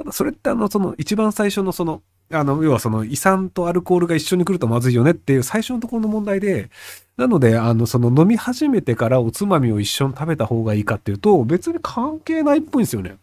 ただそれってあの、その一番最初のその、あの、要はその遺産とアルコールが一緒に来るとまずいよねっていう最初のところの問題で、なので、あの、その飲み始めてからおつまみを一緒に食べた方がいいかっていうと、別に関係ないっぽいんですよね。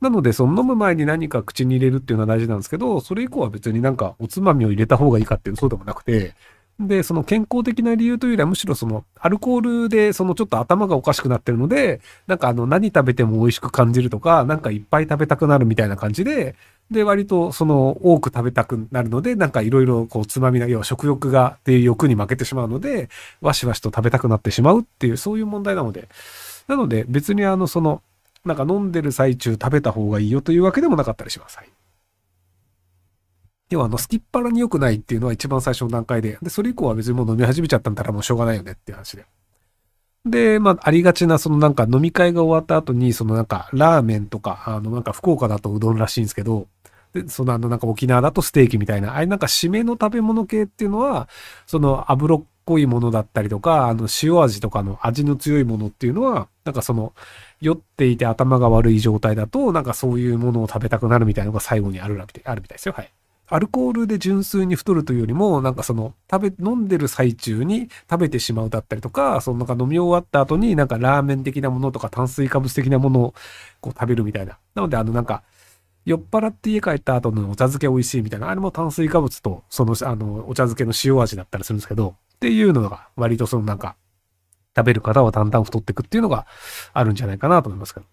なので、その飲む前に何か口に入れるっていうのは大事なんですけど、それ以降は別になんかおつまみを入れた方がいいかっていうそうでもなくて、で、その健康的な理由というよりはむしろそのアルコールでそのちょっと頭がおかしくなってるので、なんかあの何食べても美味しく感じるとか、なんかいっぱい食べたくなるみたいな感じで、で、割とその多く食べたくなるので、なんかいろいろこうつまみな、要は食欲がっていう欲に負けてしまうので、わしわしと食べたくなってしまうっていうそういう問題なので、なので別にあのその、なんか飲んでる最中食べた方がいいよというわけでもなかったりします。はい要はあの、すきっらに良くないっていうのは一番最初の段階で、で、それ以降は別にもう飲み始めちゃったんだらもうしょうがないよねっていう話で。で、まあ、ありがちな、そのなんか飲み会が終わった後に、そのなんか、ラーメンとか、あの、なんか福岡だとうどんらしいんですけど、で、そのあの、なんか沖縄だとステーキみたいな、ああいうなんか締めの食べ物系っていうのは、その油っこいものだったりとか、あの、塩味とかの味の強いものっていうのは、なんかその、酔っていて頭が悪い状態だと、なんかそういうものを食べたくなるみたいなのが最後にあるら、あるみたいですよ。はい。アルコールで純粋に太るというよりも、なんかその、食べ、飲んでる最中に食べてしまうだったりとか、そのなんか飲み終わった後になんかラーメン的なものとか炭水化物的なものをこう食べるみたいな。なのであのなんか、酔っ払って家帰った後のお茶漬け美味しいみたいな、あれも炭水化物とその、あの、お茶漬けの塩味だったりするんですけど、っていうのが割とそのなんか、食べる方はだんだん太っていくっていうのがあるんじゃないかなと思いますけど。